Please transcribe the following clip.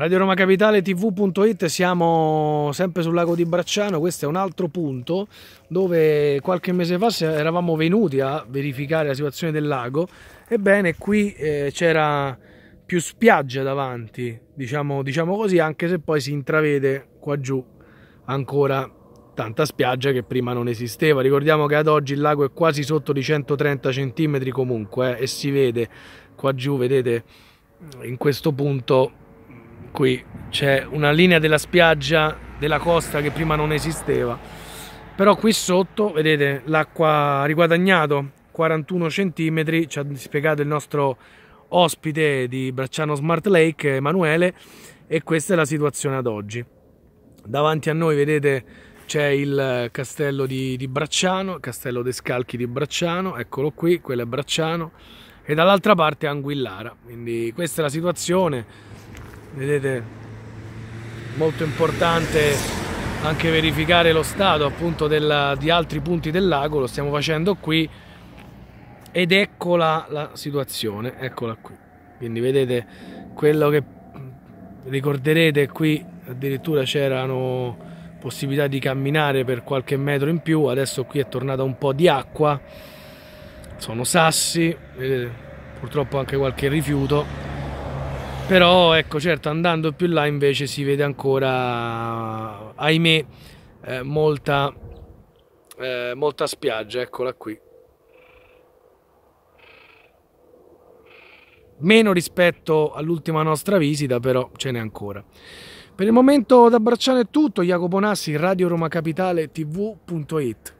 Radio Roma Capitale tv.it siamo sempre sul lago di Bracciano, questo è un altro punto dove qualche mese fa eravamo venuti a verificare la situazione del lago, ebbene qui eh, c'era più spiaggia davanti, diciamo, diciamo così, anche se poi si intravede qua giù ancora tanta spiaggia che prima non esisteva. Ricordiamo che ad oggi il lago è quasi sotto di 130 cm comunque eh, e si vede qua giù, vedete, in questo punto qui c'è una linea della spiaggia della costa che prima non esisteva però qui sotto vedete l'acqua ha riguadagnato 41 centimetri ci ha spiegato il nostro ospite di Bracciano Smart Lake Emanuele e questa è la situazione ad oggi davanti a noi vedete c'è il castello di, di Bracciano castello dei scalchi di Bracciano eccolo qui, quello è Bracciano e dall'altra parte Anguillara quindi questa è la situazione vedete molto importante anche verificare lo stato appunto della, di altri punti del lago lo stiamo facendo qui ed eccola la situazione eccola qui quindi vedete quello che ricorderete qui addirittura c'erano possibilità di camminare per qualche metro in più adesso qui è tornata un po' di acqua sono sassi vedete, purtroppo anche qualche rifiuto però ecco certo andando più là invece si vede ancora ahimè eh, molta, eh, molta spiaggia eccola qui meno rispetto all'ultima nostra visita però ce n'è ancora per il momento da Bracciano è tutto Jacopo Nassi Radio Roma Capitale tv.it